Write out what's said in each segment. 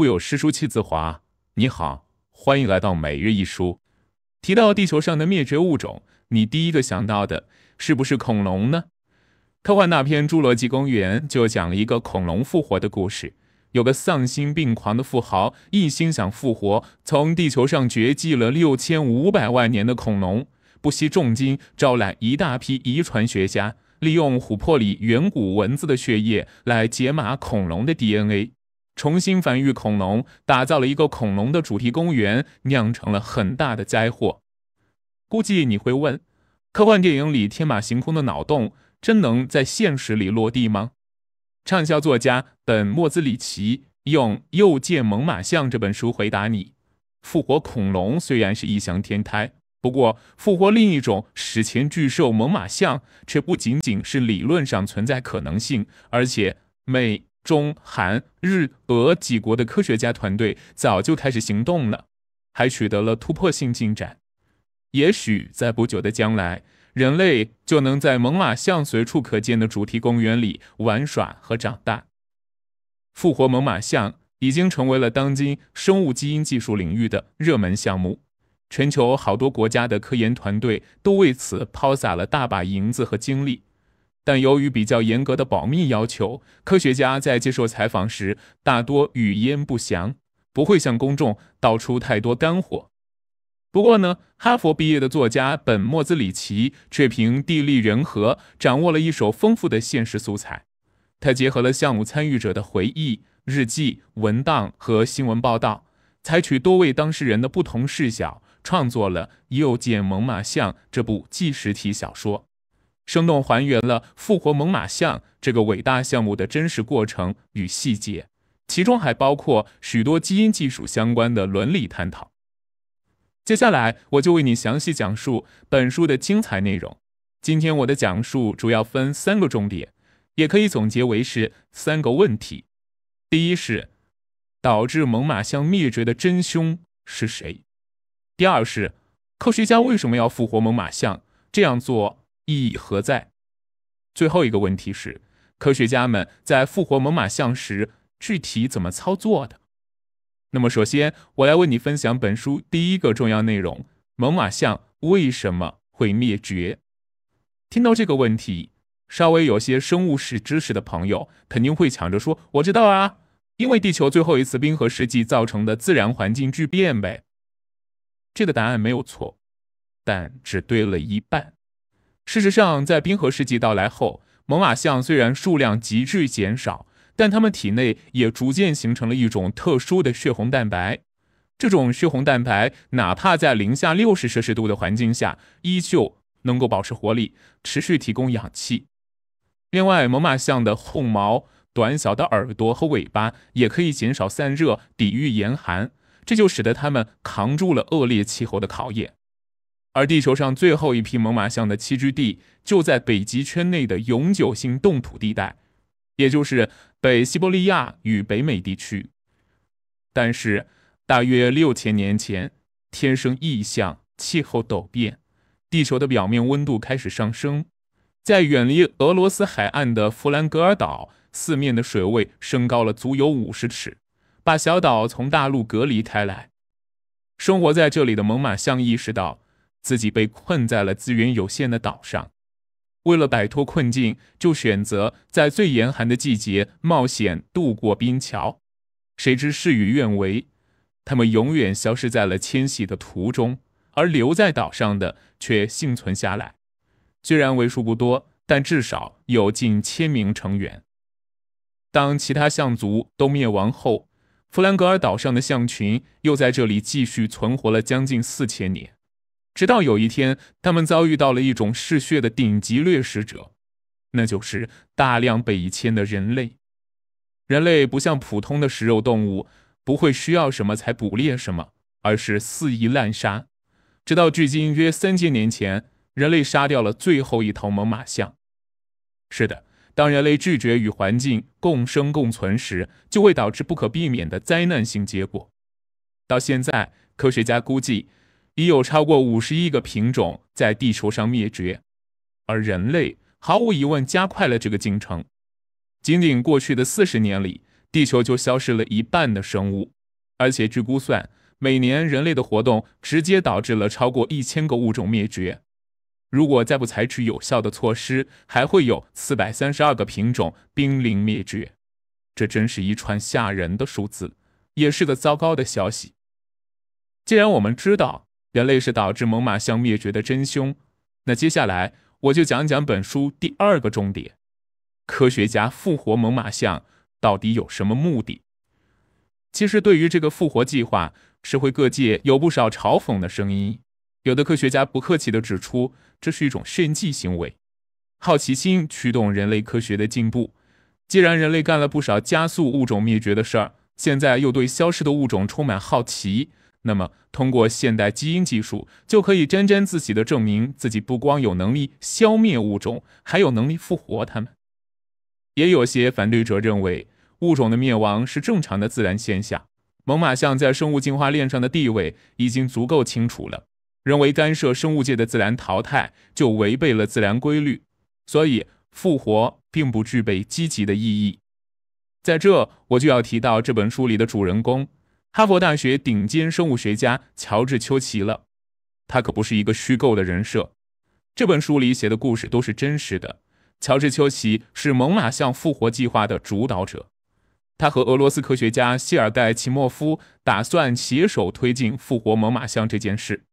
富有诗书气自华。你好，欢迎来到每日一书。提到地球上的灭绝物种，你第一个想到的是不是恐龙呢？科幻大片《侏罗纪公园》就讲了一个恐龙复活的故事。有个丧心病狂的富豪，一心想复活从地球上绝迹了六千五百万年的恐龙，不惜重金招揽一大批遗传学家，利用琥珀里远古蚊子的血液来解码恐龙的 DNA。重新繁育恐龙，打造了一个恐龙的主题公园，酿成了很大的灾祸。估计你会问：科幻电影里天马行空的脑洞，真能在现实里落地吗？畅销作家本·莫兹里奇用《又见猛犸象》这本书回答你：复活恐龙虽然是异想天开，不过复活另一种史前巨兽猛犸象，却不仅仅是理论上存在可能性，而且每。中、韩、日、俄几国的科学家团队早就开始行动了，还取得了突破性进展。也许在不久的将来，人类就能在猛犸象随处可见的主题公园里玩耍和长大。复活猛犸象已经成为了当今生物基因技术领域的热门项目，全球好多国家的科研团队都为此抛洒了大把银子和精力。但由于比较严格的保密要求，科学家在接受采访时大多语焉不详，不会向公众道出太多干货。不过呢，哈佛毕业的作家本·莫兹里奇却凭地利人和，掌握了一手丰富的现实素材。他结合了项目参与者的回忆、日记、文档和新闻报道，采取多位当事人的不同视角，创作了《又见猛犸象》这部纪实体小说。生动还原了复活猛犸象这个伟大项目的真实过程与细节，其中还包括许多基因技术相关的伦理探讨。接下来，我就为你详细讲述本书的精彩内容。今天我的讲述主要分三个重点，也可以总结为是三个问题：第一是导致猛犸象灭绝的真凶是谁；第二是科学家为什么要复活猛犸象？这样做。意义何在？最后一个问题是，科学家们在复活猛犸象时具体怎么操作的？那么，首先我来为你，分享本书第一个重要内容：猛犸象为什么会灭绝？听到这个问题，稍微有些生物史知识的朋友肯定会抢着说：“我知道啊，因为地球最后一次冰河世纪造成的自然环境巨变呗。”这个答案没有错，但只对了一半。事实上，在冰河世纪到来后，猛犸象虽然数量急剧减少，但它们体内也逐渐形成了一种特殊的血红蛋白。这种血红蛋白，哪怕在零下六十摄氏度的环境下，依旧能够保持活力，持续提供氧气。另外，猛犸象的厚毛、短小的耳朵和尾巴，也可以减少散热，抵御严寒。这就使得它们扛住了恶劣气候的考验。而地球上最后一批猛犸象的栖居地就在北极圈内的永久性冻土地带，也就是北西伯利亚与北美地区。但是大约六千年前，天生异象，气候陡变，地球的表面温度开始上升，在远离俄罗斯海岸的弗兰格尔岛，四面的水位升高了足有五十尺，把小岛从大陆隔离开来。生活在这里的猛犸象意识到。自己被困在了资源有限的岛上，为了摆脱困境，就选择在最严寒的季节冒险渡过冰桥。谁知事与愿违，他们永远消失在了迁徙的途中，而留在岛上的却幸存下来。虽然为数不多，但至少有近千名成员。当其他象族都灭亡后，弗兰格尔岛上的象群又在这里继续存活了将近四千年。直到有一天，他们遭遇到了一种嗜血的顶级掠食者，那就是大量被迁的人类。人类不像普通的食肉动物，不会需要什么才捕猎什么，而是肆意滥杀。直到距今约三千年前，人类杀掉了最后一头猛犸象。是的，当人类拒绝与环境共生共存时，就会导致不可避免的灾难性结果。到现在，科学家估计。已有超过五十亿个品种在地球上灭绝，而人类毫无疑问加快了这个进程。仅仅过去的四十年里，地球就消失了一半的生物，而且据估算，每年人类的活动直接导致了超过一千个物种灭绝。如果再不采取有效的措施，还会有四百三十二个品种濒临灭绝。这真是一串吓人的数字，也是个糟糕的消息。既然我们知道，人类是导致猛犸象灭绝的真凶。那接下来我就讲讲本书第二个重点：科学家复活猛犸象到底有什么目的？其实，对于这个复活计划，社会各界有不少嘲讽的声音。有的科学家不客气的指出，这是一种献祭行为。好奇心驱动人类科学的进步。既然人类干了不少加速物种灭绝的事儿，现在又对消失的物种充满好奇。那么，通过现代基因技术，就可以沾沾自喜地证明自己不光有能力消灭物种，还有能力复活它们。也有些反对者认为，物种的灭亡是正常的自然现象。猛犸象在生物进化链上的地位已经足够清楚了，认为干涉生物界的自然淘汰就违背了自然规律，所以复活并不具备积极的意义。在这，我就要提到这本书里的主人公。哈佛大学顶尖生物学家乔治·丘奇了，他可不是一个虚构的人设。这本书里写的故事都是真实的。乔治·丘奇是猛犸象复活计划的主导者，他和俄罗斯科学家谢尔盖·齐莫夫打算携手推进复活猛犸象这件事。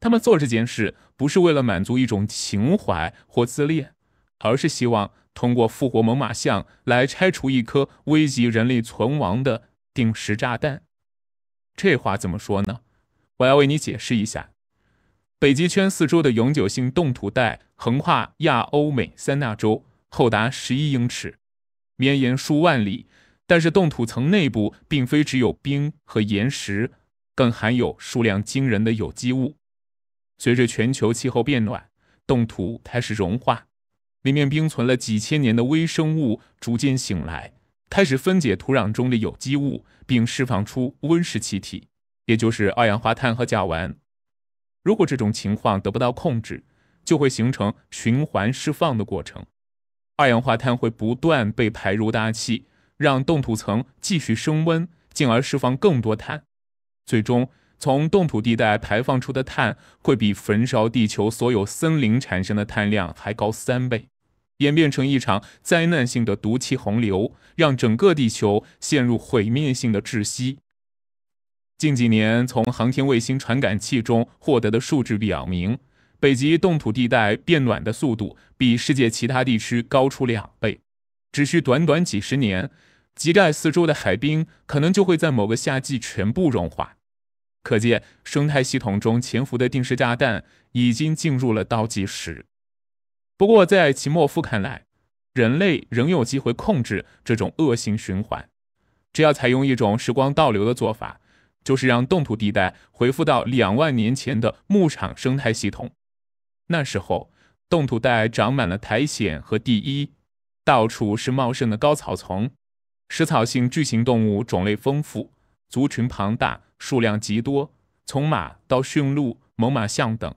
他们做这件事不是为了满足一种情怀或自恋，而是希望通过复活猛犸象来拆除一颗危及人类存亡的定时炸弹。这话怎么说呢？我要为你解释一下：北极圈四周的永久性冻土带横跨亚、欧、美三大洲，厚达十一英尺，绵延数万里。但是冻土层内部并非只有冰和岩石，更含有数量惊人的有机物。随着全球气候变暖，冻土开始融化，里面冰存了几千年的微生物逐渐醒来。开始分解土壤中的有机物，并释放出温室气体，也就是二氧化碳和甲烷。如果这种情况得不到控制，就会形成循环释放的过程。二氧化碳会不断被排入大气，让冻土层继续升温，进而释放更多碳。最终，从冻土地带排放出的碳会比焚烧地球所有森林产生的碳量还高三倍。演变成一场灾难性的毒气洪流，让整个地球陷入毁灭性的窒息。近几年，从航天卫星传感器中获得的数据表明北极冻土地带变暖的速度比世界其他地区高出两倍。只需短短几十年，极盖四周的海冰可能就会在某个夏季全部融化。可见，生态系统中潜伏的定时炸弹已经进入了倒计时。不过，在齐莫夫看来，人类仍有机会控制这种恶性循环。只要采用一种时光倒流的做法，就是让冻土地带恢复到两万年前的牧场生态系统。那时候，冻土带长满了苔藓和地衣，到处是茂盛的高草丛，食草性巨型动物种类丰富，族群庞大，数量极多，从马到驯鹿、猛犸象等，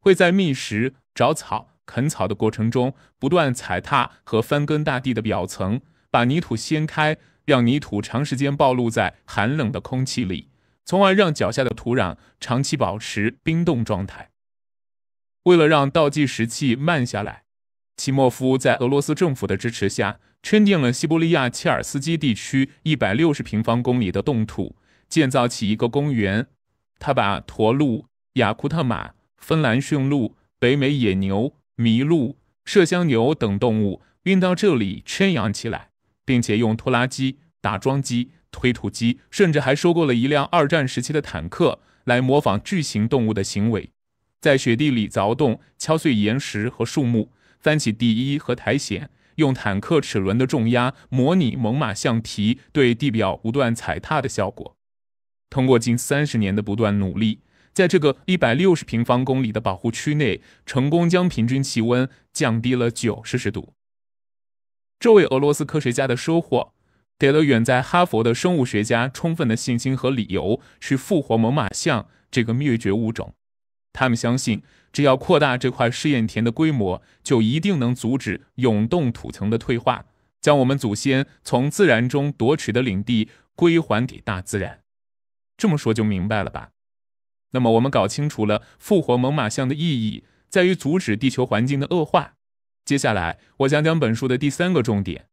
会在觅食找草。啃草的过程中，不断踩踏和翻耕大地的表层，把泥土掀开，让泥土长时间暴露在寒冷的空气里，从而让脚下的土壤长期保持冰冻状态。为了让倒计时器慢下来，奇莫夫在俄罗斯政府的支持下，圈定了西伯利亚切尔斯基地区一百六十平方公里的冻土，建造起一个公园。他把驼鹿、雅库特马、芬兰驯鹿、北美野牛。麋鹿、麝香牛等动物运到这里圈养起来，并且用拖拉机、打桩机、推土机，甚至还收购了一辆二战时期的坦克，来模仿巨型动物的行为，在雪地里凿洞、敲碎岩石和树木、翻起地衣和苔藓，用坦克齿轮的重压模拟猛犸象蹄对地表不断踩踏的效果。通过近三十年的不断努力。在这个一百六十平方公里的保护区，内成功将平均气温降低了九摄氏度。这位俄罗斯科学家的收获，给了远在哈佛的生物学家充分的信心和理由去复活猛犸象这个灭绝物种。他们相信，只要扩大这块试验田的规模，就一定能阻止永冻土层的退化，将我们祖先从自然中夺取的领地归还给大自然。这么说就明白了吧？那么我们搞清楚了复活猛犸象的意义在于阻止地球环境的恶化。接下来我讲讲本书的第三个重点：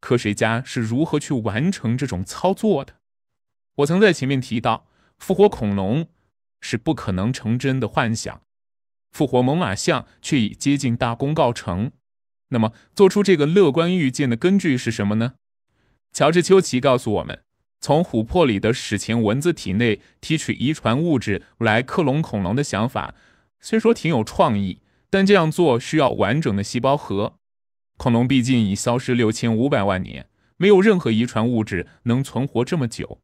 科学家是如何去完成这种操作的。我曾在前面提到，复活恐龙是不可能成真的幻想，复活猛犸象却已接近大功告成。那么做出这个乐观预见的根据是什么呢？乔治·丘奇告诉我们。从琥珀里的史前蚊子体内提取遗传物质来克隆恐龙的想法，虽说挺有创意，但这样做需要完整的细胞核。恐龙毕竟已消失六千五百万年，没有任何遗传物质能存活这么久。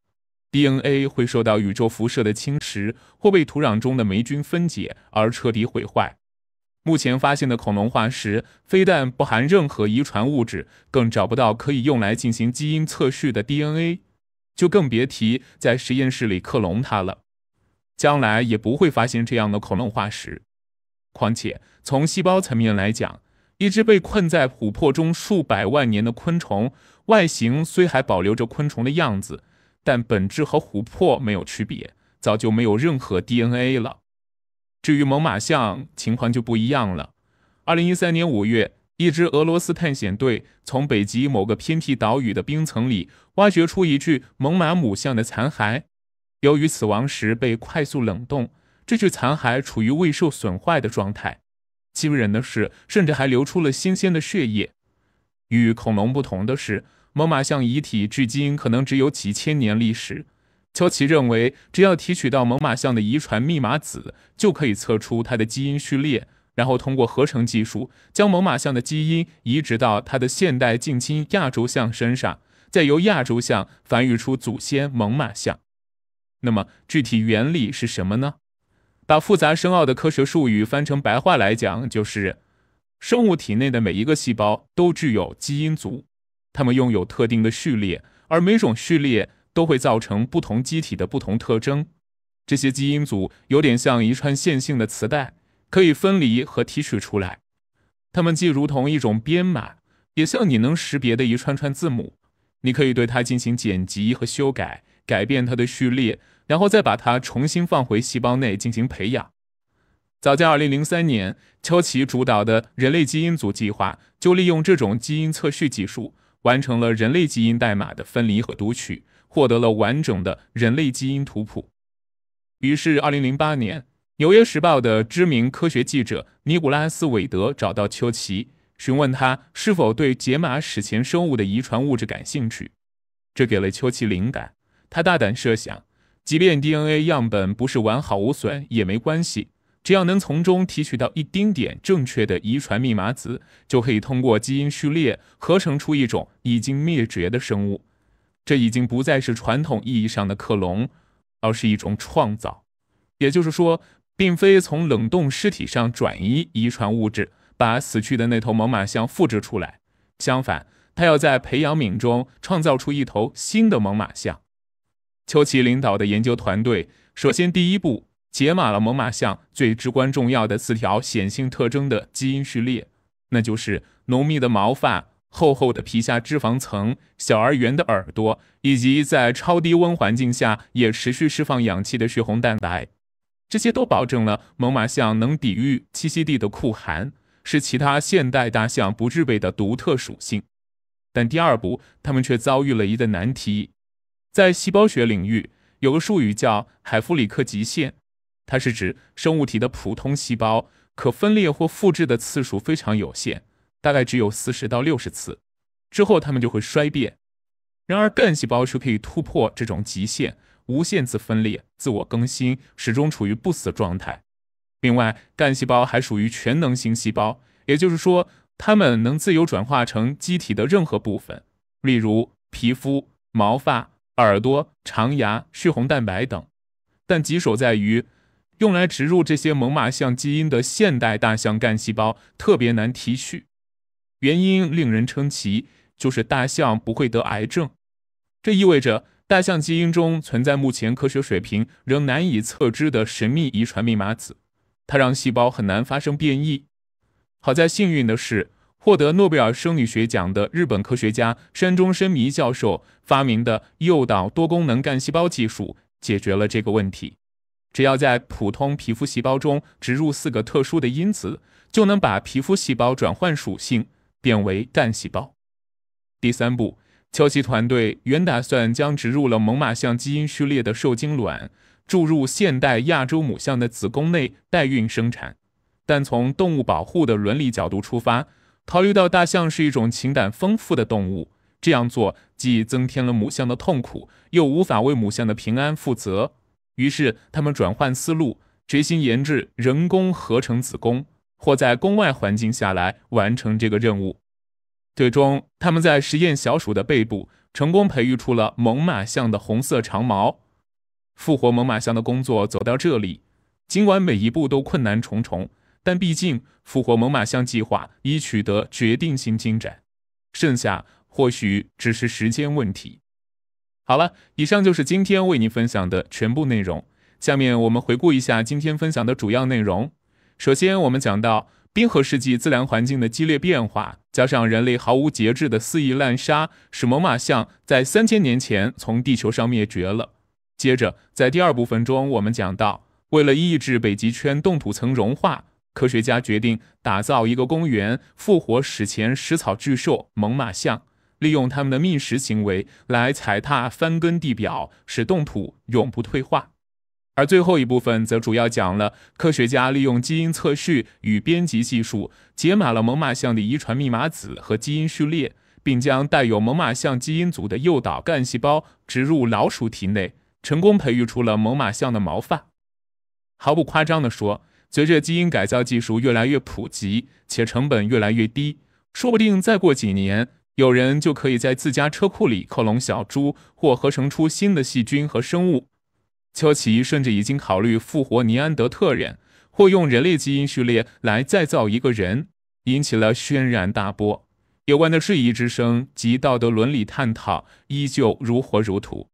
DNA 会受到宇宙辐射的侵蚀，或被土壤中的霉菌分解而彻底毁坏。目前发现的恐龙化石，非但不含任何遗传物质，更找不到可以用来进行基因测序的 DNA。就更别提在实验室里克隆它了，将来也不会发现这样的恐龙化石。况且从细胞层面来讲，一只被困在琥珀中数百万年的昆虫，外形虽还保留着昆虫的样子，但本质和琥珀没有区别，早就没有任何 DNA 了。至于猛犸象，情况就不一样了。二零一三年五月。一支俄罗斯探险队从北极某个偏僻岛屿的冰层里挖掘出一具猛犸母象的残骸。由于死亡时被快速冷冻，这具残骸处于未受损坏的状态。惊人的是，甚至还流出了新鲜的血液。与恐龙不同的是，猛犸象遗体至今可能只有几千年历史。乔奇认为，只要提取到猛犸象的遗传密码子，就可以测出它的基因序列。然后通过合成技术，将猛犸象的基因移植到它的现代近亲亚洲象身上，再由亚洲象繁育出祖先猛犸象。那么具体原理是什么呢？把复杂深奥的科学术语翻成白话来讲，就是生物体内的每一个细胞都具有基因组，它们拥有特定的序列，而每种序列都会造成不同机体的不同特征。这些基因组有点像一串线性的磁带。可以分离和提取出来，它们既如同一种编码，也像你能识别的一串串字母。你可以对它进行剪辑和修改，改变它的序列，然后再把它重新放回细胞内进行培养。早在2003年，乔奇主导的人类基因组计划就利用这种基因测序技术，完成了人类基因代码的分离和读取，获得了完整的人类基因图谱。于是，2008年。《纽约时报》的知名科学记者尼古拉斯·韦德找到丘奇，询问他是否对解码史前生物的遗传物质感兴趣。这给了丘奇灵感。他大胆设想，即便 DNA 样本不是完好无损也没关系，只要能从中提取到一丁点正确的遗传密码子，就可以通过基因序列合成出一种已经灭绝的生物。这已经不再是传统意义上的克隆，而是一种创造。也就是说。并非从冷冻尸体上转移遗传物质，把死去的那头猛犸象复制出来。相反，他要在培养皿中创造出一头新的猛犸象。丘奇领导的研究团队首先第一步解码了猛犸象最至关重要的四条显性特征的基因序列，那就是浓密的毛发、厚厚的皮下脂肪层、小而圆的耳朵，以及在超低温环境下也持续释放氧气的血红蛋白。这些都保证了猛犸象能抵御栖息地的酷寒，是其他现代大象不具备的独特属性。但第二步，它们却遭遇了一个难题。在细胞学领域，有个术语叫海弗里克极限，它是指生物体的普通细胞可分裂或复制的次数非常有限，大概只有四十到六十次，之后它们就会衰变。然而，干细胞却可以突破这种极限。无限次分裂、自我更新，始终处于不死状态。另外，干细胞还属于全能型细胞，也就是说，它们能自由转化成机体的任何部分，例如皮肤、毛发、耳朵、长牙、血红蛋白等。但棘手在于，用来植入这些猛犸象基因的现代大象干细胞特别难提取，原因令人称奇，就是大象不会得癌症，这意味着。大象基因中存在目前科学水平仍难以测知的神秘遗传密码子，它让细胞很难发生变异。好在幸运的是，获得诺贝尔生理学奖的日本科学家山中伸弥教授发明的诱导多功能干细胞技术解决了这个问题。只要在普通皮肤细胞中植入四个特殊的因子，就能把皮肤细胞转换属性变为干细胞。第三步。乔奇团队原打算将植入了猛犸象基因序列的受精卵注入现代亚洲母象的子宫内代孕生产，但从动物保护的伦理角度出发，考虑到大象是一种情感丰富的动物，这样做既增添了母象的痛苦，又无法为母象的平安负责。于是，他们转换思路，决心研制人工合成子宫，或在宫外环境下来完成这个任务。最终，他们在实验小鼠的背部成功培育出了猛犸象的红色长毛。复活猛犸象的工作走到这里，尽管每一步都困难重重，但毕竟复活猛犸象计划已取得决定性进展，剩下或许只是时间问题。好了，以上就是今天为您分享的全部内容。下面我们回顾一下今天分享的主要内容。首先，我们讲到。冰河世纪自然环境的激烈变化，加上人类毫无节制的肆意滥杀，使猛犸象在三千年前从地球上灭绝了。接着，在第二部分中，我们讲到，为了抑制北极圈冻土层融化，科学家决定打造一个公园，复活史前食草巨兽猛犸象，利用它们的觅食行为来踩踏翻耕地表，使冻土永不退化。而最后一部分则主要讲了科学家利用基因测序与编辑技术解码了猛犸象的遗传密码子和基因序列，并将带有猛犸象基因组的诱导干细胞植入老鼠体内，成功培育出了猛犸象的毛发。毫不夸张地说，随着基因改造技术越来越普及且成本越来越低，说不定再过几年，有人就可以在自家车库里克隆小猪或合成出新的细菌和生物。丘奇甚至已经考虑复活尼安德特人，或用人类基因序列来再造一个人，引起了轩然大波。有关的质疑之声及道德伦理探讨依旧如火如荼。